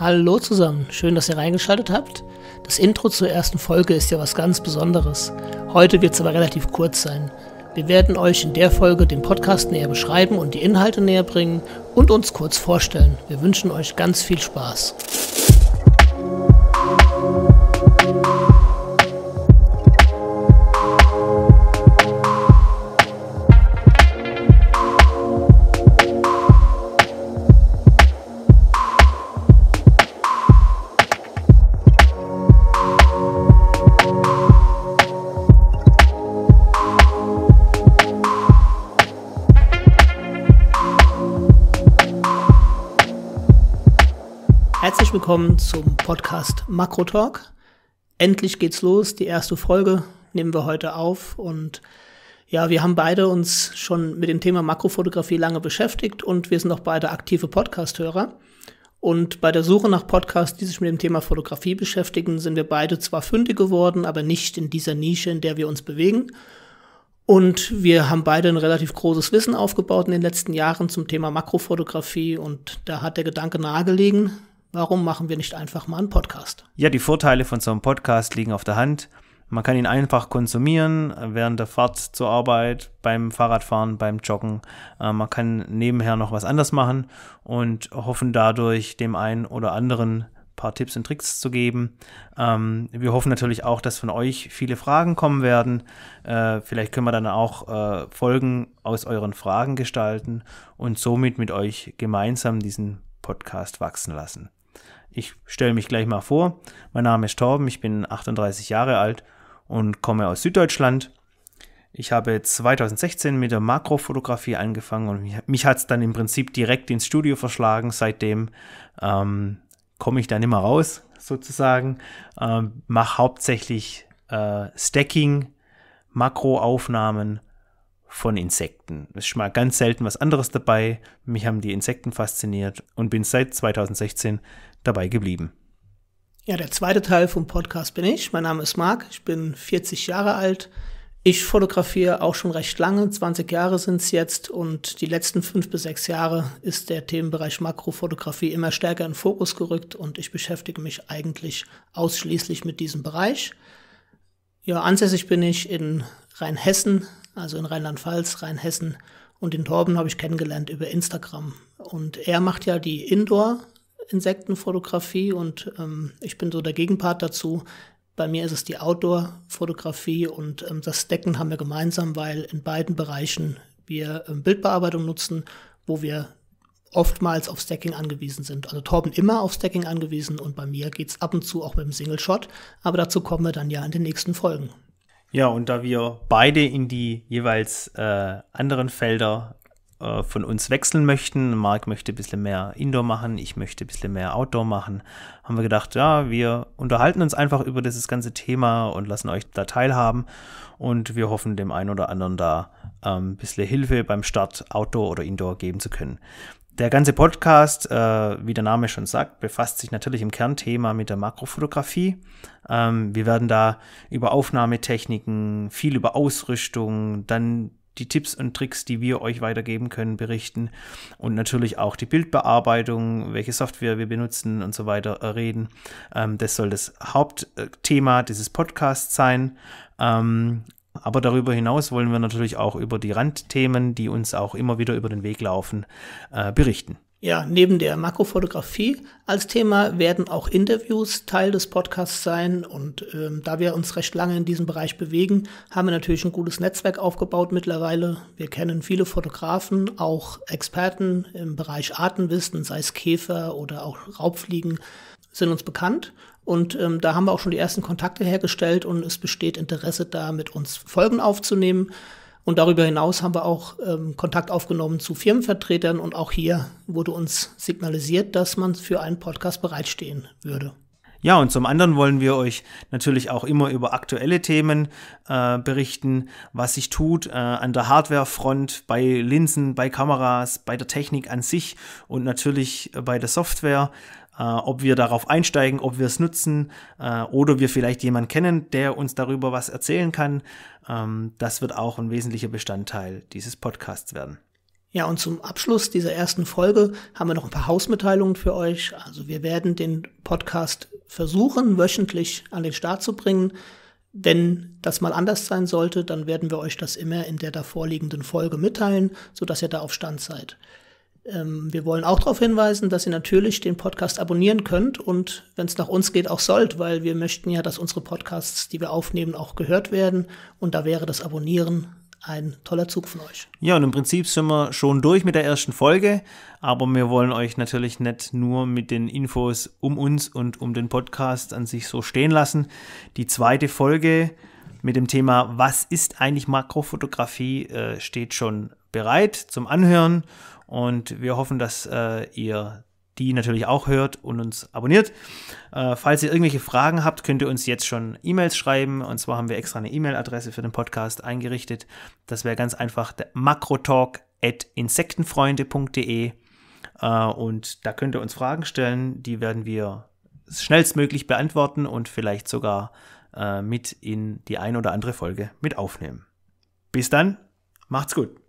Hallo zusammen, schön, dass ihr reingeschaltet habt. Das Intro zur ersten Folge ist ja was ganz Besonderes. Heute wird es aber relativ kurz sein. Wir werden euch in der Folge den Podcast näher beschreiben und die Inhalte näher bringen und uns kurz vorstellen. Wir wünschen euch ganz viel Spaß. Musik Herzlich willkommen zum Podcast Makro Talk. Endlich geht's los. Die erste Folge nehmen wir heute auf und ja, wir haben beide uns schon mit dem Thema Makrofotografie lange beschäftigt und wir sind auch beide aktive Podcasthörer. Und bei der Suche nach Podcasts, die sich mit dem Thema Fotografie beschäftigen, sind wir beide zwar fündig geworden, aber nicht in dieser Nische, in der wir uns bewegen. Und wir haben beide ein relativ großes Wissen aufgebaut in den letzten Jahren zum Thema Makrofotografie und da hat der Gedanke nahegelegen, warum machen wir nicht einfach mal einen Podcast? Ja, die Vorteile von so einem Podcast liegen auf der Hand. Man kann ihn einfach konsumieren während der Fahrt zur Arbeit, beim Fahrradfahren, beim Joggen. Äh, man kann nebenher noch was anders machen und hoffen dadurch dem einen oder anderen paar Tipps und Tricks zu geben. Ähm, wir hoffen natürlich auch, dass von euch viele Fragen kommen werden. Äh, vielleicht können wir dann auch äh, Folgen aus euren Fragen gestalten und somit mit euch gemeinsam diesen Podcast wachsen lassen. Ich stelle mich gleich mal vor. Mein Name ist Torben, ich bin 38 Jahre alt und komme aus Süddeutschland. Ich habe 2016 mit der Makrofotografie angefangen und mich hat es dann im Prinzip direkt ins Studio verschlagen. Seitdem ähm, komme ich da nicht mehr raus, sozusagen. Ähm, Mache hauptsächlich äh, Stacking, Makroaufnahmen von Insekten. Es ist mal ganz selten was anderes dabei. Mich haben die Insekten fasziniert und bin seit 2016 dabei geblieben. Ja, der zweite Teil vom Podcast bin ich. Mein Name ist Marc, ich bin 40 Jahre alt. Ich fotografiere auch schon recht lange, 20 Jahre sind es jetzt und die letzten fünf bis sechs Jahre ist der Themenbereich Makrofotografie immer stärker in Fokus gerückt und ich beschäftige mich eigentlich ausschließlich mit diesem Bereich. Ja, ansässig bin ich in Rheinhessen, also in Rheinland-Pfalz, Rheinhessen und den Torben habe ich kennengelernt über Instagram. Und er macht ja die Indoor-Insektenfotografie und ähm, ich bin so der Gegenpart dazu. Bei mir ist es die Outdoor-Fotografie und ähm, das Decken haben wir gemeinsam, weil in beiden Bereichen wir ähm, Bildbearbeitung nutzen, wo wir oftmals auf Stacking angewiesen sind. Also Torben immer auf Stacking angewiesen und bei mir geht es ab und zu auch mit dem Single Shot, aber dazu kommen wir dann ja in den nächsten Folgen. Ja, und da wir beide in die jeweils äh, anderen Felder äh, von uns wechseln möchten, Marc möchte ein bisschen mehr Indoor machen, ich möchte ein bisschen mehr Outdoor machen, haben wir gedacht, ja, wir unterhalten uns einfach über dieses ganze Thema und lassen euch da teilhaben und wir hoffen, dem einen oder anderen da ähm, ein bisschen Hilfe beim Start Outdoor oder Indoor geben zu können. Der ganze Podcast, äh, wie der Name schon sagt, befasst sich natürlich im Kernthema mit der Makrofotografie. Ähm, wir werden da über Aufnahmetechniken, viel über Ausrüstung, dann die Tipps und Tricks, die wir euch weitergeben können, berichten und natürlich auch die Bildbearbeitung, welche Software wir benutzen und so weiter äh, reden. Ähm, das soll das Hauptthema dieses Podcasts sein. Ähm, aber darüber hinaus wollen wir natürlich auch über die Randthemen, die uns auch immer wieder über den Weg laufen, äh, berichten. Ja, neben der Makrofotografie als Thema werden auch Interviews Teil des Podcasts sein. Und ähm, da wir uns recht lange in diesem Bereich bewegen, haben wir natürlich ein gutes Netzwerk aufgebaut mittlerweile. Wir kennen viele Fotografen, auch Experten im Bereich Artenwissen, sei es Käfer oder auch Raubfliegen sind uns bekannt und ähm, da haben wir auch schon die ersten Kontakte hergestellt und es besteht Interesse da, mit uns Folgen aufzunehmen. Und darüber hinaus haben wir auch ähm, Kontakt aufgenommen zu Firmenvertretern und auch hier wurde uns signalisiert, dass man für einen Podcast bereitstehen würde. Ja, und zum anderen wollen wir euch natürlich auch immer über aktuelle Themen äh, berichten, was sich tut äh, an der Hardwarefront, bei Linsen, bei Kameras, bei der Technik an sich und natürlich äh, bei der Software äh, ob wir darauf einsteigen, ob wir es nutzen äh, oder wir vielleicht jemanden kennen, der uns darüber was erzählen kann. Ähm, das wird auch ein wesentlicher Bestandteil dieses Podcasts werden. Ja, und zum Abschluss dieser ersten Folge haben wir noch ein paar Hausmitteilungen für euch. Also wir werden den Podcast versuchen, wöchentlich an den Start zu bringen. Wenn das mal anders sein sollte, dann werden wir euch das immer in der davorliegenden Folge mitteilen, sodass ihr da auf Stand seid. Ähm, wir wollen auch darauf hinweisen, dass ihr natürlich den Podcast abonnieren könnt und wenn es nach uns geht, auch sollt, weil wir möchten ja, dass unsere Podcasts, die wir aufnehmen, auch gehört werden. Und da wäre das Abonnieren ein toller Zug von euch. Ja, und im Prinzip sind wir schon durch mit der ersten Folge, aber wir wollen euch natürlich nicht nur mit den Infos um uns und um den Podcast an sich so stehen lassen. Die zweite Folge mit dem Thema Was ist eigentlich Makrofotografie äh, steht schon bereit zum Anhören und wir hoffen, dass äh, ihr die natürlich auch hört und uns abonniert. Äh, falls ihr irgendwelche Fragen habt, könnt ihr uns jetzt schon E-Mails schreiben. Und zwar haben wir extra eine E-Mail-Adresse für den Podcast eingerichtet. Das wäre ganz einfach makrotalk.insektenfreunde.de. Äh, und da könnt ihr uns Fragen stellen. Die werden wir schnellstmöglich beantworten und vielleicht sogar äh, mit in die ein oder andere Folge mit aufnehmen. Bis dann, macht's gut.